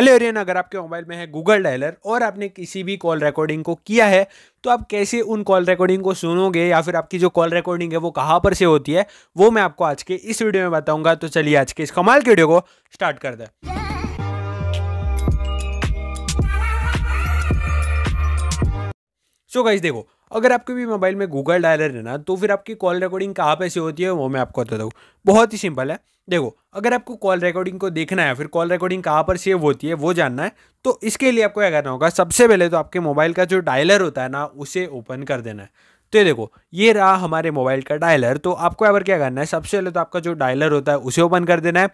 hello Ariane अगर आपके mobile में है गूगल डायलर और आपने किसी भी कॉल रिकॉर्डिंग को किया है तो आप कैसे उन कॉल रिकॉर्डिंग को सुनोगे या फिर आपकी जो कॉल रिकॉर्डिंग है वो कहाँ पर से होती है वो मैं आपको आज के इस वीडियो में बताऊंगा तो चलिए आज के इस कमाल के वीडियो को स्टार्ट कर दें सो so गाइस देखो अगर आपके भी मोबाइल में गूगल डायलर है ना तो फिर आपकी कॉल रिकॉर्डिंग कहाँ पे से होती है वो मैं आपको बताता हूँ बहुत ही सिंपल है देखो अगर आपको कॉल रिकॉर्डिंग को देखना है फिर कॉल रिकॉर्डिंग कहाँ पर सेव होती है वो जानना है तो इसके लिए आपको क्या करना होगा सबसे पहले तो आपके मोबाइल का जो डायलर होता है ना उसे ओपन कर देना है तो ये देखो ये रहा हमारे मोबाइल का डायलर तो आपको यहाँ पर क्या करना है सबसे पहले तो आपका जो डायलर होता है उसे ओपन कर देना है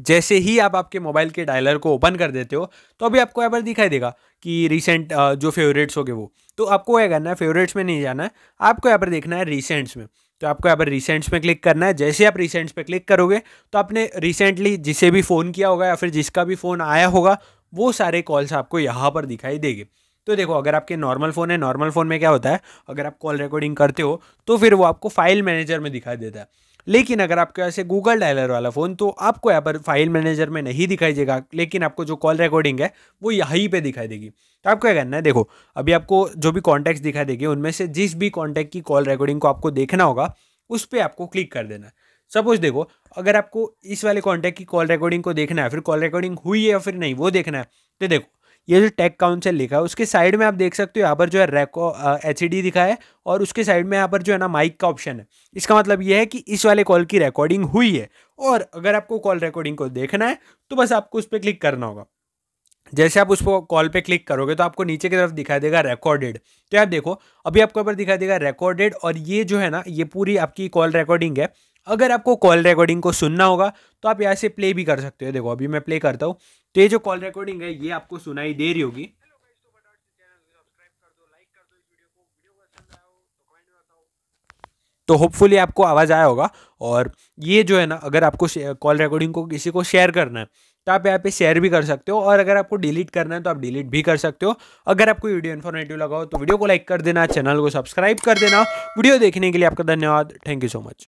जैसे ही आप आपके मोबाइल के डायलर को ओपन कर देते हो तो अभी आपको यहाँ पर दिखाई देगा कि रिसेंट जो फेवरेट्स हो गए वो तो आपको क्या करना है फेवरेट्स में नहीं जाना है आपको यहाँ पर देखना है रिसेंट्स में तो आपको यहाँ पर रिसेंट्स में क्लिक करना है जैसे आप रिसेंट्स पर क्लिक करोगे तो आपने रिसेंटली जिसे भी फ़ोन किया होगा या फिर जिसका भी फ़ोन आया होगा वो सारे कॉल्स आपको यहाँ पर दिखाई देगी तो देखो अगर आपके नॉर्मल फ़ोन है नॉर्मल फ़ोन में क्या होता है अगर आप कॉल रिकॉर्डिंग करते हो तो फिर वो आपको फाइल मैनेजर में दिखाई देता है लेकिन अगर आपके पास गूगल डायलर वाला फ़ोन तो आपको यहाँ पर फाइल मैनेजर में नहीं दिखाई देगा लेकिन आपको जो कॉल रिकॉर्डिंग है वो यहीं पे दिखाई देगी तो आपको क्या करना है देखो अभी आपको जो भी कॉन्टैक्ट्स दिखाई देगी उनमें से जिस भी कॉन्टैक्ट की कॉल रिकॉर्डिंग को आपको देखना होगा उस पर आपको क्लिक कर देना है सपोज देखो अगर आपको इस वाले कॉन्टैक्ट की कॉल रिकॉर्डिंग को देखना है फिर कॉल रिकॉर्डिंग हुई है या फिर नहीं वो देखना है तो देखो ये जो टेक काउंसिल लिखा है उसके साइड में आप देख सकते हो यहाँ पर जो है रेको एच e दिखा है और उसके साइड में यहाँ पर जो है ना माइक का ऑप्शन है इसका मतलब ये है कि इस वाले कॉल की रिकॉर्डिंग हुई है और अगर आपको कॉल रिकॉर्डिंग को देखना है तो बस आपको उस पर क्लिक करना होगा जैसे आप उस कॉल पे क्लिक करोगे तो आपको नीचे की तरफ दिखाई देगा रिकॉर्डेड तो आप देखो अभी आपको ऊपर दिखाई देगा रिकॉर्डेड और ये जो है ना ये पूरी आपकी कॉल रिकॉर्डिंग है अगर आपको कॉल रिकॉर्डिंग को सुनना होगा तो आप यहाँ से प्ले भी कर सकते हो देखो अभी मैं प्ले करता हूँ तो ये जो कॉल रिकॉर्डिंग है ये आपको सुनाई दे रही होगी तो होपफुली आपको आवाज़ आया होगा और ये जो है ना अगर आपको कॉल रिकॉर्डिंग को किसी को शेयर करना है तो आप यहाँ पे शेयर भी कर सकते हो और अगर आपको डिलीट करना है तो आप डिलीट भी कर सकते हो अगर आपको वीडियो इन्फॉर्मेटिव लगा हो तो वीडियो को लाइक कर देना चैनल को सब्सक्राइब कर देना वीडियो देखने के लिए आपका धन्यवाद थैंक यू सो मच